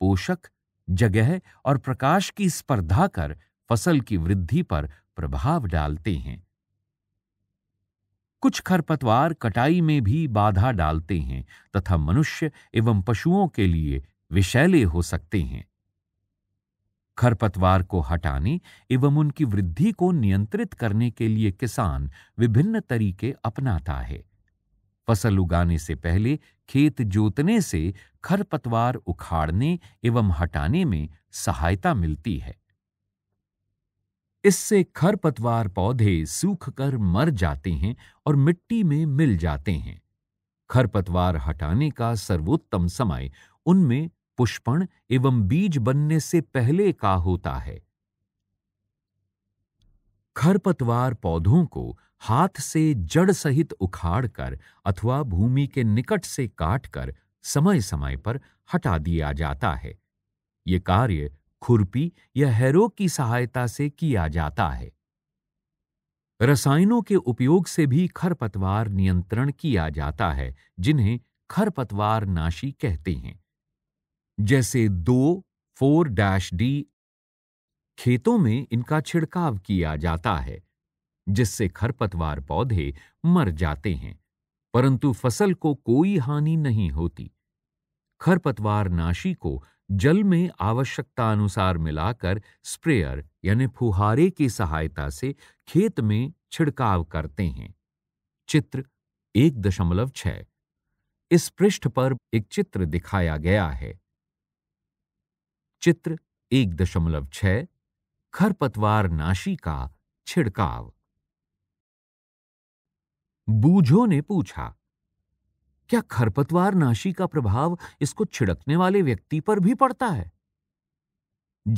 पोषक जगह और प्रकाश की स्पर्धा कर फसल की वृद्धि पर प्रभाव डालते हैं कुछ खरपतवार कटाई में भी बाधा डालते हैं तथा मनुष्य एवं पशुओं के लिए विषैले हो सकते हैं खरपतवार को हटाने एवं उनकी वृद्धि को नियंत्रित करने के लिए किसान विभिन्न तरीके अपनाता है फसल उगाने से पहले खेत जोतने से खरपतवार उखाड़ने एवं हटाने में सहायता मिलती है इससे खरपतवार पौधे सूखकर मर जाते हैं और मिट्टी में मिल जाते हैं खरपतवार हटाने का सर्वोत्तम समय उनमें पुष्पण एवं बीज बनने से पहले का होता है खरपतवार पौधों को हाथ से जड़ सहित उखाड़कर अथवा भूमि के निकट से काटकर समय समय पर हटा दिया जाता है ये कार्य खुरपी या हैरो की सहायता से किया जाता है रसायनों के उपयोग से भी खरपतवार नियंत्रण किया जाता है जिन्हें खरपतवार नाशी कहते हैं जैसे दो फोर डैश डी खेतों में इनका छिड़काव किया जाता है जिससे खरपतवार पौधे मर जाते हैं परंतु फसल को कोई हानि नहीं होती खरपतवार नाशी को जल में आवश्यकता अनुसार मिलाकर स्प्रेयर यानी फुहारे की सहायता से खेत में छिड़काव करते हैं चित्र एक दशमलव छ इस पृष्ठ पर एक चित्र दिखाया गया है चित्र एक दशमलव छह खरपतवार नाशी का छिड़काव बूझो ने पूछा क्या खरपतवार नाशी का प्रभाव इसको छिड़कने वाले व्यक्ति पर भी पड़ता है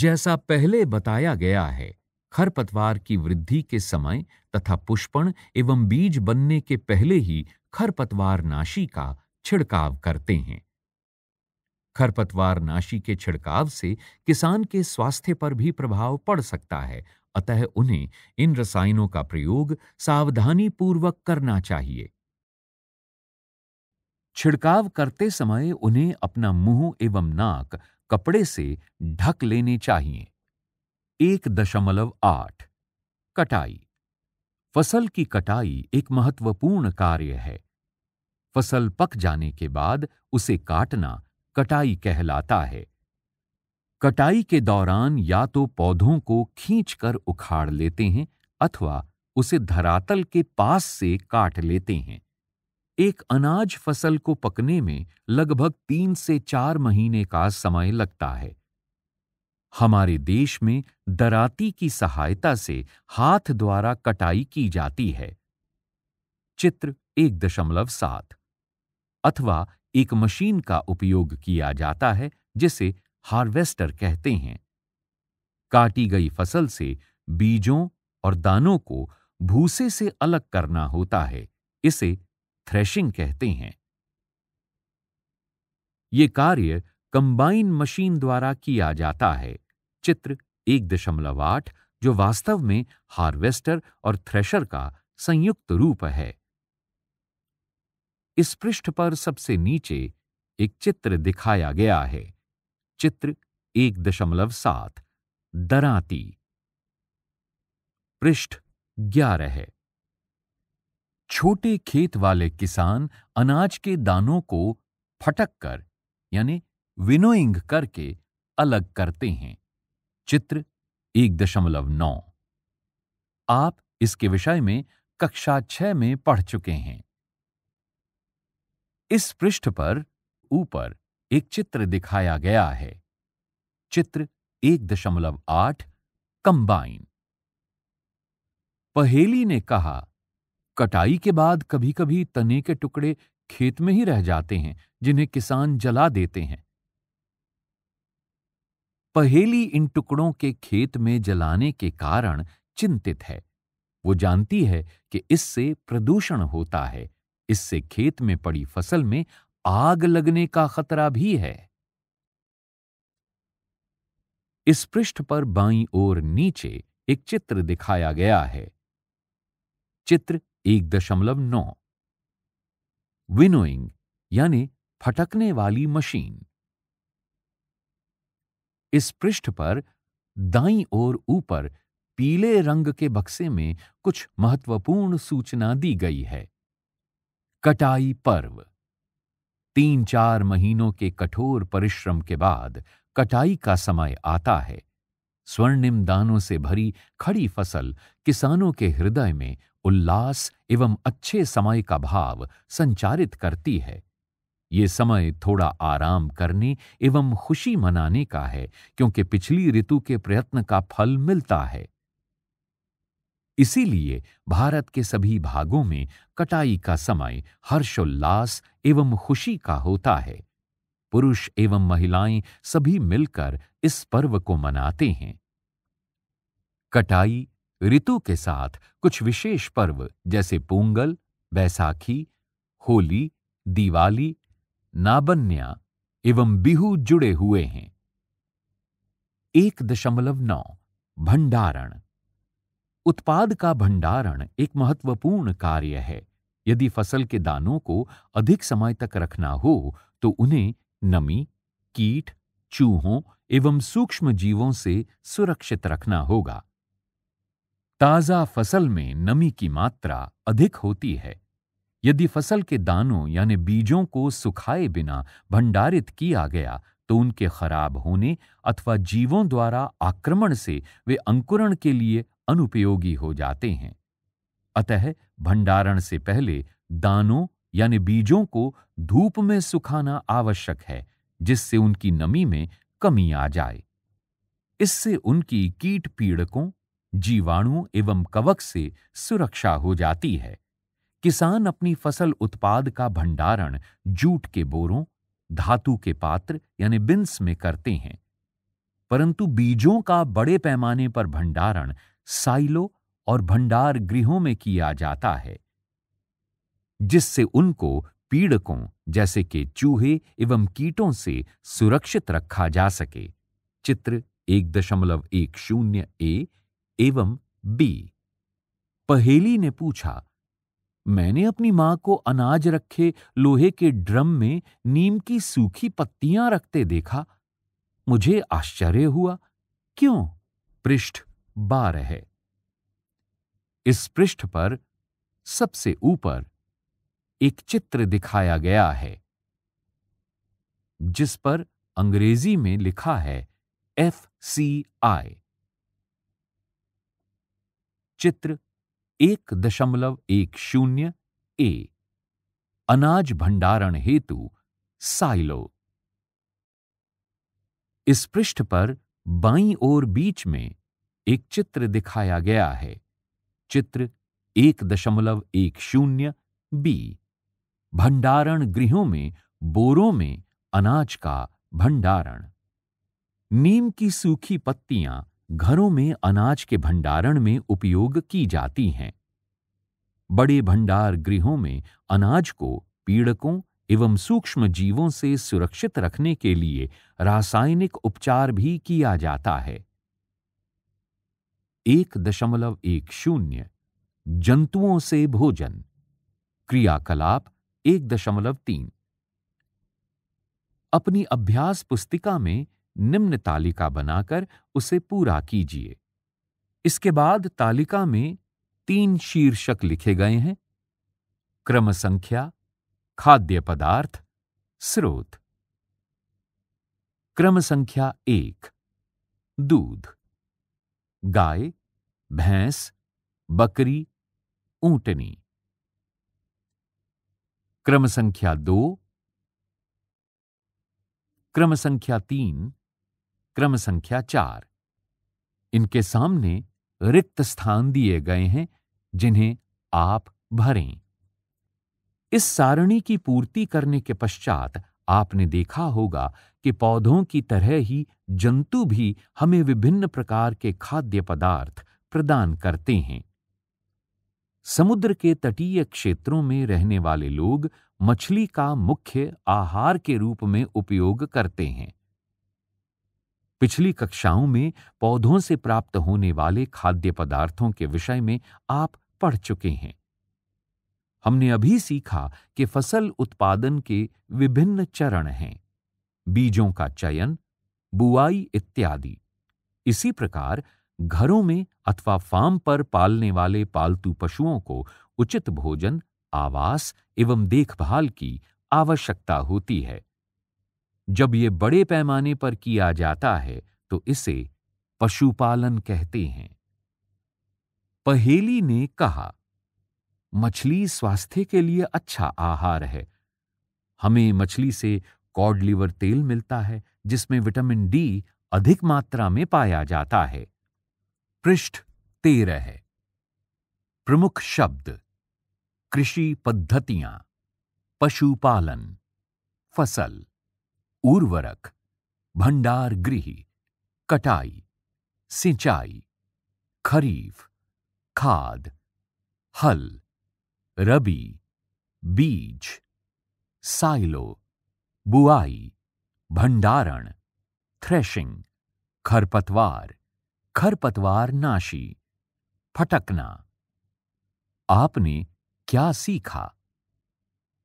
जैसा पहले बताया गया है खरपतवार की वृद्धि के समय तथा पुष्पण एवं बीज बनने के पहले ही खरपतवार नाशी का छिड़काव करते हैं खरपतवार नाशी के छिड़काव से किसान के स्वास्थ्य पर भी प्रभाव पड़ सकता है अतः उन्हें इन रसायनों का प्रयोग सावधानी पूर्वक करना चाहिए छिड़काव करते समय उन्हें अपना मुंह एवं नाक कपड़े से ढक लेने चाहिए एक दशमलव आठ कटाई फसल की कटाई एक महत्वपूर्ण कार्य है फसल पक जाने के बाद उसे काटना कटाई कहलाता है कटाई के दौरान या तो पौधों को खींचकर उखाड़ लेते हैं अथवा उसे धरातल के पास से काट लेते हैं एक अनाज फसल को पकने में लगभग तीन से चार महीने का समय लगता है हमारे देश में दराती की सहायता से हाथ द्वारा कटाई की जाती है चित्र एक दशमलव सात अथवा एक मशीन का उपयोग किया जाता है जिसे हार्वेस्टर कहते हैं काटी गई फसल से बीजों और दानों को भूसे से अलग करना होता है इसे थ्रेशिंग कहते हैं ये कार्य कंबाइन मशीन द्वारा किया जाता है चित्र एक दशमलव आठ जो वास्तव में हार्वेस्टर और थ्रेशर का संयुक्त रूप है इस पृष्ठ पर सबसे नीचे एक चित्र दिखाया गया है चित्र एक दशमलव सात दराती पृष्ठ ग्यारह है छोटे खेत वाले किसान अनाज के दानों को फटक कर यानी विनोइंग करके अलग करते हैं चित्र एक दशमलव नौ आप इसके विषय में कक्षा छह में पढ़ चुके हैं इस पृष्ठ पर ऊपर एक चित्र दिखाया गया है चित्र एक दशमलव आठ कंबाइन पहेली ने कहा कटाई के बाद कभी कभी तने के टुकड़े खेत में ही रह जाते हैं जिन्हें किसान जला देते हैं पहेली इन टुकड़ों के खेत में जलाने के कारण चिंतित है वो जानती है कि इससे प्रदूषण होता है इससे खेत में पड़ी फसल में आग लगने का खतरा भी है इस पृष्ठ पर बाई ओर नीचे एक चित्र दिखाया गया है चित्र एक दशमलव नौ विनोइंग यानी फटकने वाली मशीन इस पृष्ठ पर दाई ओर ऊपर पीले रंग के बक्से में कुछ महत्वपूर्ण सूचना दी गई है कटाई पर्व तीन चार महीनों के कठोर परिश्रम के बाद कटाई का समय आता है स्वर्णिम दानों से भरी खड़ी फसल किसानों के हृदय में उल्लास एवं अच्छे समय का भाव संचारित करती है ये समय थोड़ा आराम करने एवं खुशी मनाने का है क्योंकि पिछली ऋतु के प्रयत्न का फल मिलता है इसीलिए भारत के सभी भागों में कटाई का समय हर्षोल्लास एवं खुशी का होता है पुरुष एवं महिलाएं सभी मिलकर इस पर्व को मनाते हैं कटाई ऋतु के साथ कुछ विशेष पर्व जैसे पोंगल बैसाखी होली दिवाली नाबन्या एवं बिहू जुड़े हुए हैं एक दशमलव नौ भंडारण उत्पाद का भंडारण एक महत्वपूर्ण कार्य है यदि फसल के दानों को अधिक समय तक रखना हो तो उन्हें नमी कीट चूहों एवं सूक्ष्म जीवों से सुरक्षित रखना होगा ताजा फसल में नमी की मात्रा अधिक होती है यदि फसल के दानों यानी बीजों को सुखाए बिना भंडारित किया गया तो उनके खराब होने अथवा जीवों द्वारा आक्रमण से वे अंकुरण के लिए अनुपयोगी हो जाते हैं अतः भंडारण से पहले दानों यानी बीजों को धूप में सुखाना आवश्यक है जिससे उनकी नमी में कमी आ जाए इससे उनकी कीट पीड़कों जीवाणुओं एवं कवक से सुरक्षा हो जाती है किसान अपनी फसल उत्पाद का भंडारण जूट के बोरों धातु के पात्र यानी बिन्स में करते हैं परंतु बीजों का बड़े पैमाने पर भंडारण साइलो और भंडार गृहों में किया जाता है जिससे उनको पीड़कों जैसे कि चूहे एवं कीटों से सुरक्षित रखा जा सके चित्र एक दशमलव एक शून्य ए एवं बी पहेली ने पूछा मैंने अपनी मां को अनाज रखे लोहे के ड्रम में नीम की सूखी पत्तियां रखते देखा मुझे आश्चर्य हुआ क्यों पृष्ठ बारह है इस पृष्ठ पर सबसे ऊपर एक चित्र दिखाया गया है जिस पर अंग्रेजी में लिखा है एफ सी आई चित्र एक दशमलव एक शून्य ए अनाज भंडारण हेतु साइलो इस पृष्ठ पर बाईं ओर बीच में एक चित्र दिखाया गया है चित्र एक दशमलव एक शून्य बी भंडारण गृहों में बोरों में अनाज का भंडारण नीम की सूखी पत्तियां घरों में अनाज के भंडारण में उपयोग की जाती हैं बड़े भंडार गृहों में अनाज को पीड़कों एवं सूक्ष्म जीवों से सुरक्षित रखने के लिए रासायनिक उपचार भी किया जाता है एक दशमलव एक शून्य जंतुओं से भोजन क्रियाकलाप एक दशमलव तीन अपनी अभ्यास पुस्तिका में निम्न तालिका बनाकर उसे पूरा कीजिए इसके बाद तालिका में तीन शीर्षक लिखे गए हैं क्रम संख्या खाद्य पदार्थ स्रोत क्रम संख्या एक दूध गाय भैंस बकरी ऊंटनी क्रम संख्या दो क्रम संख्या तीन क्रम संख्या चार इनके सामने रिक्त स्थान दिए गए हैं जिन्हें आप भरें इस सारणी की पूर्ति करने के पश्चात आपने देखा होगा कि पौधों की तरह ही जंतु भी हमें विभिन्न प्रकार के खाद्य पदार्थ प्रदान करते हैं समुद्र के तटीय क्षेत्रों में रहने वाले लोग मछली का मुख्य आहार के रूप में उपयोग करते हैं पिछली कक्षाओं में पौधों से प्राप्त होने वाले खाद्य पदार्थों के विषय में आप पढ़ चुके हैं हमने अभी सीखा कि फसल उत्पादन के विभिन्न चरण हैं बीजों का चयन बुआई इत्यादि इसी प्रकार घरों में अथवा फार्म पर पालने वाले पालतू पशुओं को उचित भोजन आवास एवं देखभाल की आवश्यकता होती है जब ये बड़े पैमाने पर किया जाता है तो इसे पशुपालन कहते हैं पहेली ने कहा मछली स्वास्थ्य के लिए अच्छा आहार है हमें मछली से कॉड लिवर तेल मिलता है जिसमें विटामिन डी अधिक मात्रा में पाया जाता है पृष्ठ तेरह है प्रमुख शब्द कृषि पद्धतियां पशुपालन फसल उर्वरक भंडार गृह कटाई सिंचाई खरीफ खाद हल रबी बीज साइलो बुआई भंडारण थ्रेशिंग खरपतवार खरपतवार नाशी फटकना आपने क्या सीखा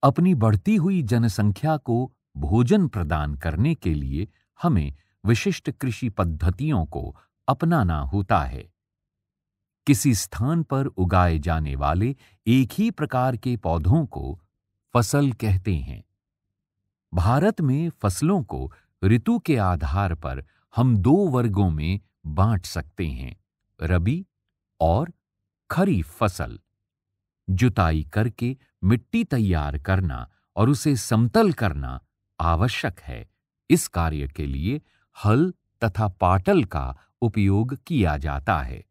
अपनी बढ़ती हुई जनसंख्या को भोजन प्रदान करने के लिए हमें विशिष्ट कृषि पद्धतियों को अपनाना होता है किसी स्थान पर उगाए जाने वाले एक ही प्रकार के पौधों को फसल कहते हैं भारत में फसलों को ऋतु के आधार पर हम दो वर्गों में बांट सकते हैं रबी और खरीफ फसल जुताई करके मिट्टी तैयार करना और उसे समतल करना आवश्यक है इस कार्य के लिए हल तथा पाटल का उपयोग किया जाता है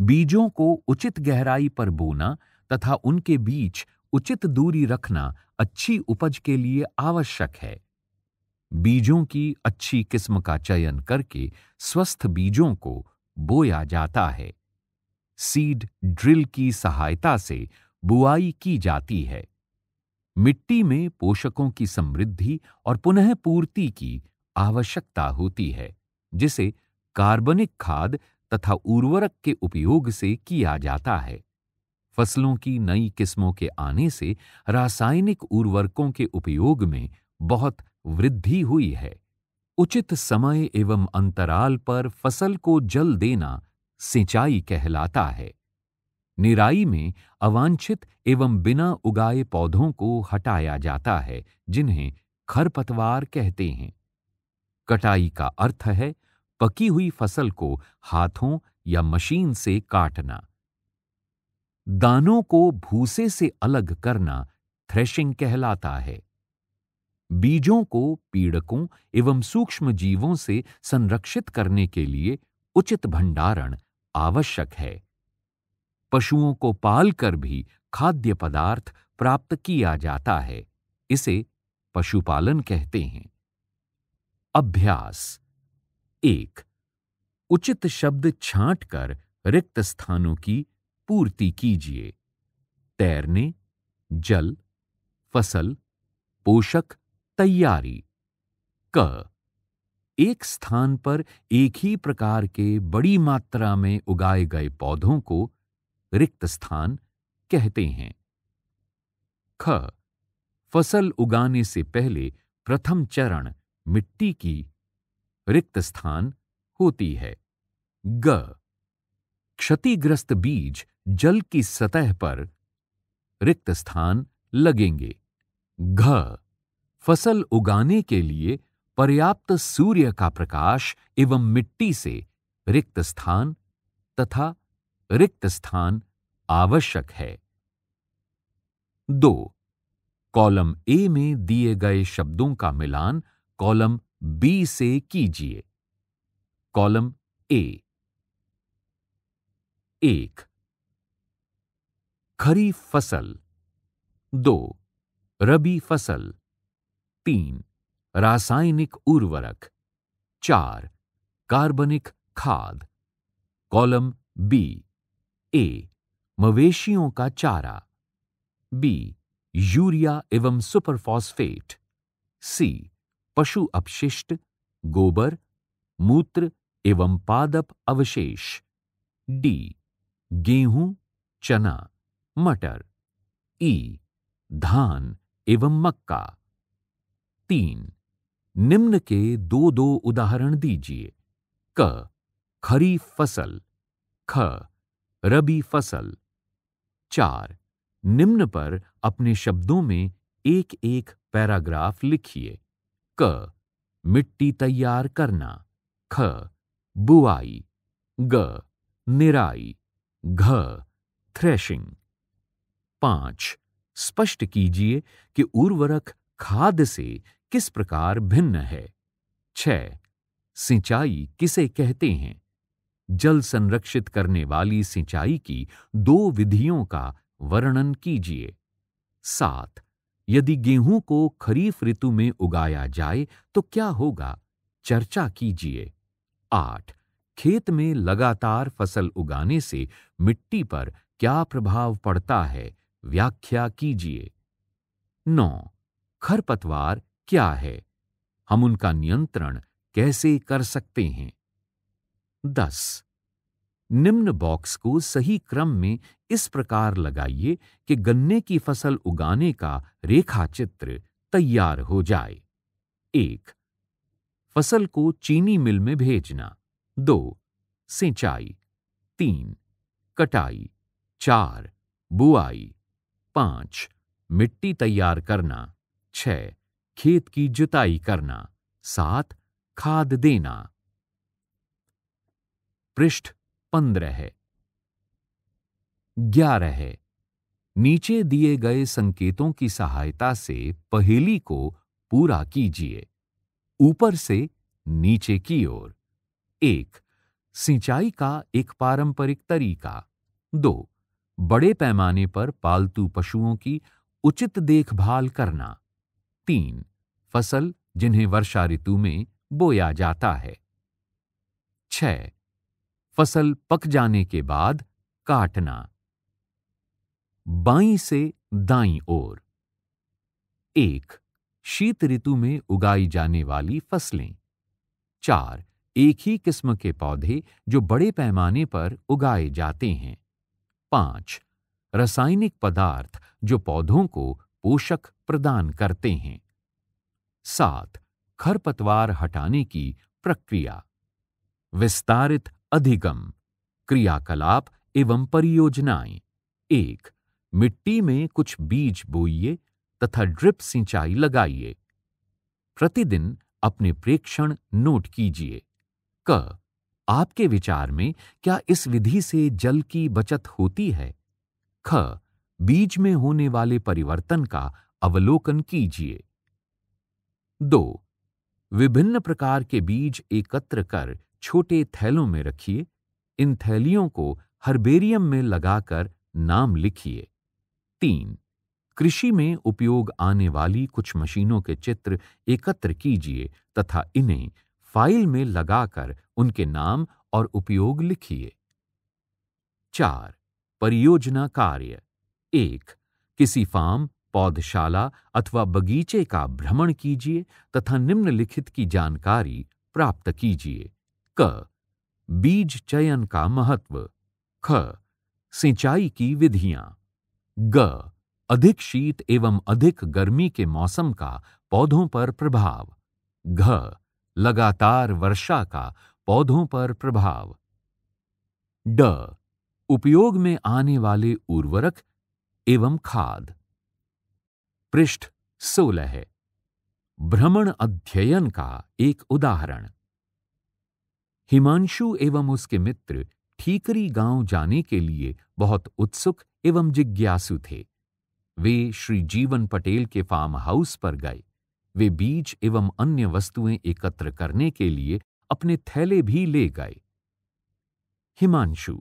बीजों को उचित गहराई पर बोना तथा उनके बीच उचित दूरी रखना अच्छी उपज के लिए आवश्यक है बीजों की अच्छी किस्म का चयन करके स्वस्थ बीजों को बोया जाता है सीड ड्रिल की सहायता से बुआई की जाती है मिट्टी में पोषकों की समृद्धि और पुनः पूर्ति की आवश्यकता होती है जिसे कार्बनिक खाद तथा उर्वरक के उपयोग से किया जाता है फसलों की नई किस्मों के आने से रासायनिक उर्वरकों के उपयोग में बहुत वृद्धि हुई है उचित समय एवं अंतराल पर फसल को जल देना सिंचाई कहलाता है निराई में अवांछित एवं बिना उगाए पौधों को हटाया जाता है जिन्हें खरपतवार कहते हैं कटाई का अर्थ है पकी हुई फसल को हाथों या मशीन से काटना दानों को भूसे से अलग करना थ्रेशिंग कहलाता है बीजों को पीड़कों एवं सूक्ष्म जीवों से संरक्षित करने के लिए उचित भंडारण आवश्यक है पशुओं को पालकर भी खाद्य पदार्थ प्राप्त किया जाता है इसे पशुपालन कहते हैं अभ्यास एक उचित शब्द छांटकर रिक्त स्थानों की पूर्ति कीजिए तैरने जल फसल पोषक तैयारी क एक स्थान पर एक ही प्रकार के बड़ी मात्रा में उगाए गए पौधों को रिक्त स्थान कहते हैं ख फसल उगाने से पहले प्रथम चरण मिट्टी की रिक्त स्थान होती है ग क्षतिग्रस्त बीज जल की सतह पर रिक्त स्थान लगेंगे घ फसल उगाने के लिए पर्याप्त सूर्य का प्रकाश एवं मिट्टी से रिक्त स्थान तथा रिक्त स्थान आवश्यक है दो कॉलम ए में दिए गए शब्दों का मिलान कॉलम बी से कीजिए कॉलम ए एक खरीफ फसल दो रबी फसल तीन रासायनिक उर्वरक चार कार्बनिक खाद कॉलम बी ए मवेशियों का चारा बी यूरिया एवं सुपरफॉस्फेट सी पशु अपशिष्ट गोबर मूत्र एवं पादप अवशेष डी गेहूं चना मटर ई धान एवं मक्का तीन निम्न के दो दो उदाहरण दीजिए क खरीफ फसल ख रबी फसल चार निम्न पर अपने शब्दों में एक एक पैराग्राफ लिखिए क मिट्टी तैयार करना ख बुआई ग निराई घ थ्रेशिंग पांच स्पष्ट कीजिए कि उर्वरक खाद से किस प्रकार भिन्न है छ सिंचाई किसे कहते हैं जल संरक्षित करने वाली सिंचाई की दो विधियों का वर्णन कीजिए सात यदि गेहूं को खरीफ ऋतु में उगाया जाए तो क्या होगा चर्चा कीजिए आठ खेत में लगातार फसल उगाने से मिट्टी पर क्या प्रभाव पड़ता है व्याख्या कीजिए नौ खरपतवार क्या है हम उनका नियंत्रण कैसे कर सकते हैं दस निम्न बॉक्स को सही क्रम में इस प्रकार लगाइए कि गन्ने की फसल उगाने का रेखाचित्र तैयार हो जाए एक फसल को चीनी मिल में भेजना दो सिंचाई तीन कटाई चार बुआई पांच मिट्टी तैयार करना छ खेत की जुताई करना सात खाद देना पृष्ठ पंद्रह है ग्यारह है नीचे दिए गए संकेतों की सहायता से पहेली को पूरा कीजिए ऊपर से नीचे की ओर एक सिंचाई का एक पारंपरिक तरीका दो बड़े पैमाने पर पालतू पशुओं की उचित देखभाल करना तीन फसल जिन्हें वर्षा ऋतु में बोया जाता है छह फसल पक जाने के बाद काटना बाई से दाई ओर एक शीत ऋतु में उगाई जाने वाली फसलें चार एक ही किस्म के पौधे जो बड़े पैमाने पर उगाए जाते हैं पांच रासायनिक पदार्थ जो पौधों को पोषक प्रदान करते हैं सात खरपतवार हटाने की प्रक्रिया विस्तारित अधिगम क्रियाकलाप एवं परियोजनाएं एक मिट्टी में कुछ बीज बोइए तथा ड्रिप सिंचाई लगाइए प्रतिदिन अपने प्रेक्षण नोट कीजिए क आपके विचार में क्या इस विधि से जल की बचत होती है ख बीज में होने वाले परिवर्तन का अवलोकन कीजिए दो विभिन्न प्रकार के बीज एकत्र कर छोटे थैलों में रखिए इन थैलियों को हर्बेरियम में लगाकर नाम लिखिए तीन कृषि में उपयोग आने वाली कुछ मशीनों के चित्र एकत्र कीजिए तथा इन्हें फाइल में लगाकर उनके नाम और उपयोग लिखिए चार परियोजना कार्य एक किसी फार्म पौधशाला अथवा बगीचे का भ्रमण कीजिए तथा निम्नलिखित की जानकारी प्राप्त कीजिए क बीज चयन का महत्व ख सिंचाई की विधियां ग अधिक शीत एवं अधिक गर्मी के मौसम का पौधों पर प्रभाव घ लगातार वर्षा का पौधों पर प्रभाव ड उपयोग में आने वाले उर्वरक एवं खाद पृष्ठ सोलह भ्रमण अध्ययन का एक उदाहरण हिमांशु एवं उसके मित्र ठीकरी गांव जाने के लिए बहुत उत्सुक एवं जिज्ञासु थे वे श्री जीवन पटेल के फार्म हाउस पर गए वे बीज एवं अन्य वस्तुएं एकत्र करने के लिए अपने थैले भी ले गए हिमांशु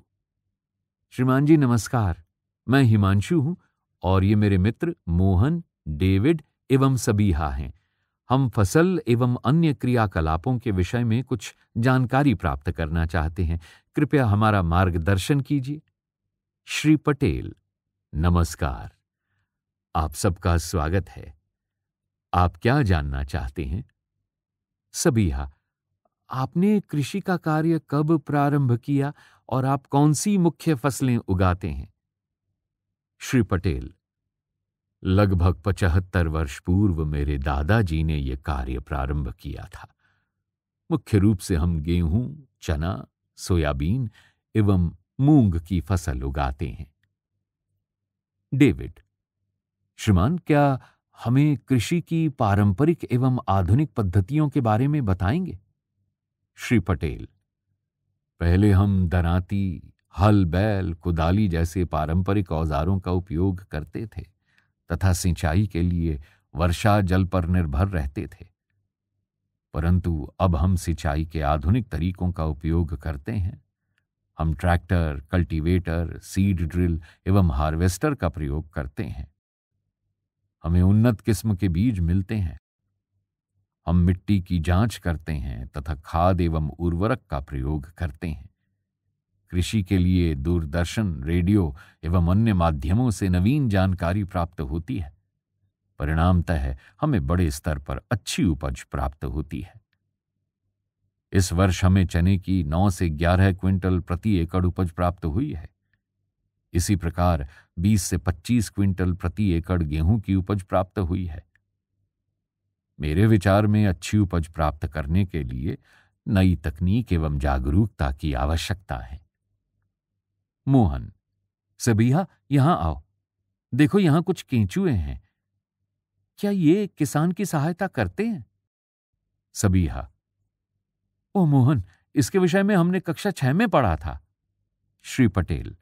श्रीमान जी नमस्कार मैं हिमांशु हूं और ये मेरे मित्र मोहन डेविड एवं सबीहा हैं हम फसल एवं अन्य क्रियाकलापों के विषय में कुछ जानकारी प्राप्त करना चाहते हैं कृपया हमारा मार्गदर्शन कीजिए श्री पटेल नमस्कार आप सबका स्वागत है आप क्या जानना चाहते हैं सबीहा आपने कृषि का कार्य कब प्रारंभ किया और आप कौन सी मुख्य फसलें उगाते हैं श्री पटेल लगभग पचहत्तर वर्ष पूर्व मेरे दादाजी ने यह कार्य प्रारंभ किया था मुख्य रूप से हम गेहूं चना सोयाबीन एवं मूंग की फसल उगाते हैं डेविड श्रीमान क्या हमें कृषि की पारंपरिक एवं आधुनिक पद्धतियों के बारे में बताएंगे श्री पटेल पहले हम दराती हल बैल कुदाली जैसे पारंपरिक औजारों का उपयोग करते थे तथा सिंचाई के लिए वर्षा जल पर निर्भर रहते थे परंतु अब हम सिंचाई के आधुनिक तरीकों का उपयोग करते हैं हम ट्रैक्टर कल्टीवेटर सीड ड्रिल एवं हार्वेस्टर का प्रयोग करते हैं हमें उन्नत किस्म के बीज मिलते हैं हम मिट्टी की जांच करते हैं तथा खाद एवं उर्वरक का प्रयोग करते हैं कृषि के लिए दूरदर्शन रेडियो एवं अन्य माध्यमों से नवीन जानकारी प्राप्त होती है परिणामतः हमें बड़े स्तर पर अच्छी उपज प्राप्त होती है इस वर्ष हमें चने की 9 से 11 क्विंटल प्रति एकड़ उपज प्राप्त हुई है इसी प्रकार 20 से 25 क्विंटल प्रति एकड़ गेहूं की उपज प्राप्त हुई है मेरे विचार में अच्छी उपज प्राप्त करने के लिए नई तकनीक एवं जागरूकता की आवश्यकता है मोहन सबीहा यहां आओ देखो यहां कुछ केंचुए हैं क्या ये किसान की सहायता करते हैं सबीहा ओ मोहन इसके विषय में हमने कक्षा छह में पढ़ा था श्री पटेल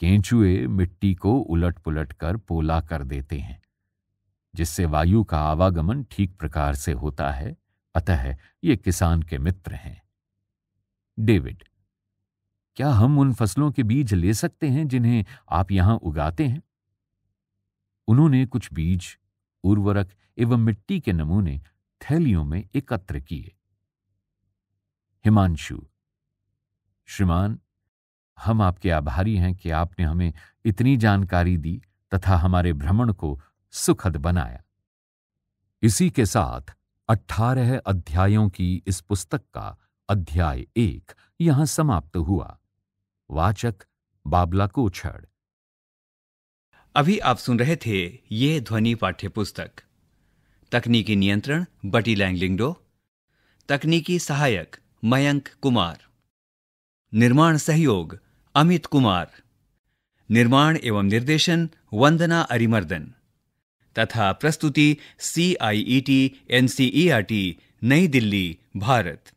केंचुए मिट्टी को उलट पुलट कर पोला कर देते हैं जिससे वायु का आवागमन ठीक प्रकार से होता है अतः ये किसान के मित्र हैं डेविड क्या हम उन फसलों के बीज ले सकते हैं जिन्हें आप यहां उगाते हैं उन्होंने कुछ बीज उर्वरक एवं मिट्टी के नमूने थैलियों में एकत्र किए हिमांशु श्रीमान हम आपके आभारी हैं कि आपने हमें इतनी जानकारी दी तथा हमारे भ्रमण को सुखद बनाया इसी के साथ अठारह अध्यायों की इस पुस्तक का अध्याय एक यहां समाप्त हुआ वाचक बाबला कोछड़ अभी आप सुन रहे थे ये ध्वनि पाठ्य पुस्तक तकनीकी नियंत्रण बटी लैंगलिंगडो तकनीकी सहायक मयंक कुमार निर्माण सहयोग अमित कुमार निर्माण एवं निर्देशन वंदना अरिमर्दन तथा प्रस्तुति C I E T N C E R T Nai Delhi Bharat